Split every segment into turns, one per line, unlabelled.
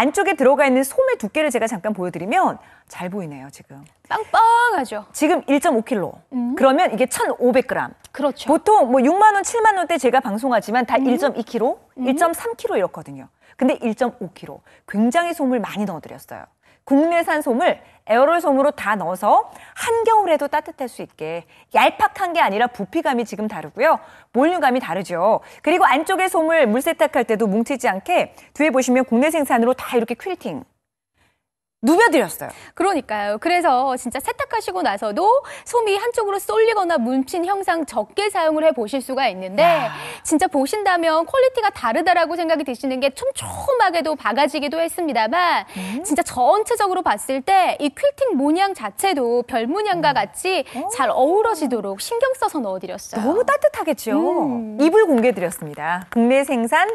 안쪽에 들어가 있는 솜의 두께를 제가 잠깐 보여드리면 잘 보이네요, 지금. 빵빵하죠. 지금 1.5kg. 음. 그러면 이게 1,500g. 그렇죠. 보통 뭐 6만 원, 7만 원대 제가 방송하지만 다 음. 1.2kg, 음. 1.3kg 이렇거든요. 근데 1.5kg. 굉장히 솜을 많이 넣어 드렸어요. 국내산 솜을 에어롤 솜으로 다 넣어서 한겨울에도 따뜻할 수 있게 얄팍한 게 아니라 부피감이 지금 다르고요. 몰류감이 다르죠. 그리고 안쪽에 솜을 물 세탁할 때도 뭉치지 않게 뒤에 보시면 국내 생산으로 다 이렇게 퀼팅 누벼드렸어요.
그러니까요. 그래서 진짜 세탁하시고 나서도 솜이 한쪽으로 쏠리거나 뭉친 형상 적게 사용을 해 보실 수가 있는데 야. 진짜 보신다면 퀄리티가 다르다라고 생각이 드시는 게 촘촘하게도 박아지기도 했습니다만 음? 진짜 전체적으로 봤을 때 이 퀼팅 모양 자체도 별 모양과 음. 같이 음. 잘 어우러지도록 신경 써서 넣어드렸어요.
너무 따뜻하겠죠. 음. 입을 공개드렸습니다. 국내 생산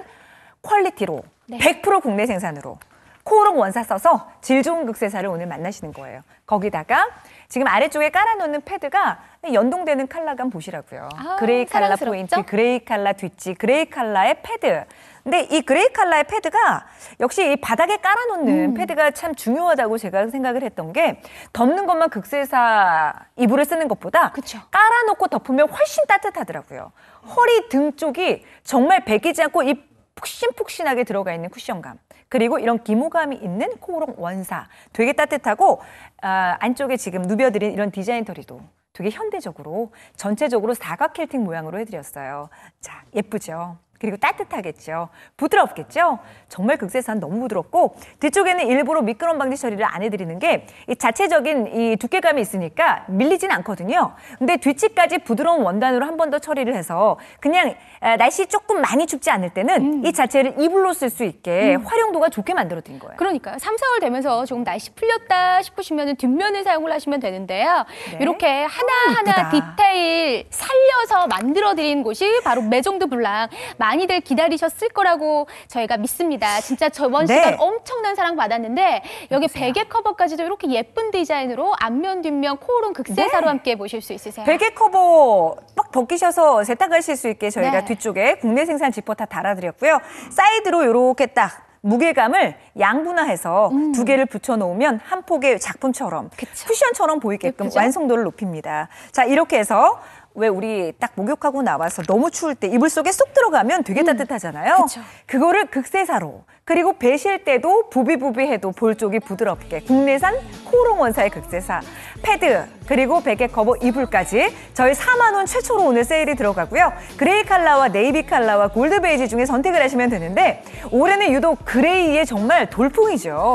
퀄리티로 네. 100% 국내 생산으로 코오롱 원사 써서 질 좋은 극세사를 오늘 만나시는 거예요. 거기다가 지금 아래쪽에 깔아놓는 패드가 연동되는 칼라감 보시라고요. 아, 그레이 칼라 포인트, 그레이 칼라 뒷지, 그레이 컬러의 패드. 근데 이 그레이 칼라의 패드가 역시 이 바닥에 깔아놓는 음. 패드가 참 중요하다고 제가 생각을 했던 게 덮는 것만 극세사 이불을 쓰는 것보다 그쵸. 깔아놓고 덮으면 훨씬 따뜻하더라고요. 허리 등 쪽이 정말 베기지 않고 이 푹신푹신하게 들어가 있는 쿠션감. 그리고 이런 기모감이 있는 코오롱 원사 되게 따뜻하고 아, 안쪽에 지금 누벼드린 이런 디자인 털이도 되게 현대적으로 전체적으로 사각 킬팅 모양으로 해드렸어요. 자 예쁘죠? 그리고 따뜻하겠죠. 부드럽겠죠. 정말 극세산 너무 부드럽고 뒤쪽에는 일부러 미끄럼 방지 처리를 안 해드리는 게 이 자체적인 이 두께감이 있으니까 밀리진 않거든요. 근데 뒤치까지 부드러운 원단으로 한 번 더 처리를 해서 그냥 아, 날씨 조금 많이 춥지 않을 때는 음. 이 자체를 이불로 쓸 수 있게 음. 활용도가 좋게 만들어드린
거예요. 그러니까요. 3, 4월 되면서 조금 날씨 풀렸다 싶으시면 뒷면을 사용을 하시면 되는데요. 네. 이렇게 하나하나 오, 디테일 살려서 만들어드린 곳이 바로 메종드 블랑 많이들 기다리셨을 거라고 저희가 믿습니다. 진짜 저번 네. 시간 엄청난 사랑 받았는데 여기 보세요. 베개 커버까지도 이렇게 예쁜 디자인으로 앞면 뒷면 코오롱 극세사로 네. 함께 보실 수 있으세요.
베개 커버 빡 벗기셔서 세탁하실 수 있게 저희가 네. 뒤쪽에 국내 생산 지퍼 다 달아드렸고요. 사이드로 이렇게 딱 무게감을 양분화해서 음. 두 개를 붙여놓으면 한 폭의 작품처럼 그쵸. 쿠션처럼 보이게끔 예쁘 완성도를 높입니다. 자 이렇게 해서 왜 우리 딱 목욕하고 나와서 너무 추울 때 이불 속에 쏙 들어가면 되게 음. 따뜻하잖아요. 그쵸. 그거를 극세사로 그리고 배실 때도 부비부비해도 볼 쪽이 부드럽게 국내산 코롱 원사의 극세사 패드 그리고 베개 커버 이불까지 저희 4만 원 최초로 오늘 세일이 들어가고요. 그레이 칼라와 네이비 칼라와 골드 베이지 중에 선택을 하시면 되는데 올해는 유독 그레이의 정말 돌풍이죠.